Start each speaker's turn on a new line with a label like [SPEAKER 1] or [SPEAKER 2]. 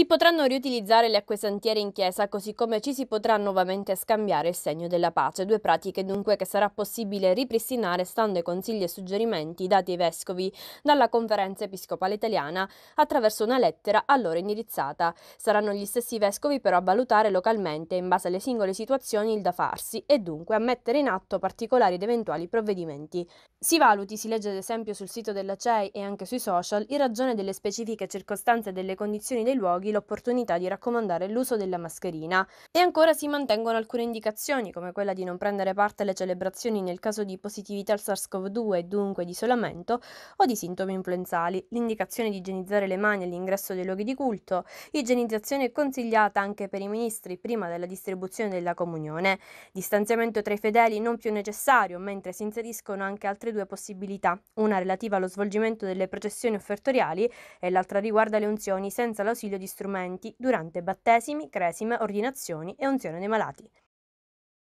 [SPEAKER 1] Si potranno riutilizzare le acquesantiere in chiesa, così come ci si potrà nuovamente scambiare il segno della pace, due pratiche dunque che sarà possibile ripristinare stando ai consigli e suggerimenti dati ai vescovi dalla Conferenza Episcopale Italiana attraverso una lettera a loro indirizzata. Saranno gli stessi vescovi però a valutare localmente, in base alle singole situazioni, il da farsi e dunque a mettere in atto particolari ed eventuali provvedimenti. Si valuti, si legge ad esempio sul sito della CEI e anche sui social, in ragione delle specifiche circostanze e delle condizioni dei luoghi colleghi l'opportunità di raccomandare l'uso della mascherina. E ancora si mantengono alcune indicazioni, come quella di non prendere parte alle celebrazioni nel caso di positività al SARS-CoV-2 e dunque di isolamento o di sintomi influenzali, l'indicazione di igienizzare le mani all'ingresso dei luoghi di culto, igienizzazione consigliata anche per i ministri prima della distribuzione della comunione, distanziamento tra i fedeli non più necessario, mentre si inseriscono anche altre due possibilità, una relativa allo svolgimento delle processioni offertoriali e l'altra riguarda le unzioni senza l'ausilio di strumenti durante battesimi, cresime, ordinazioni e unzione dei malati.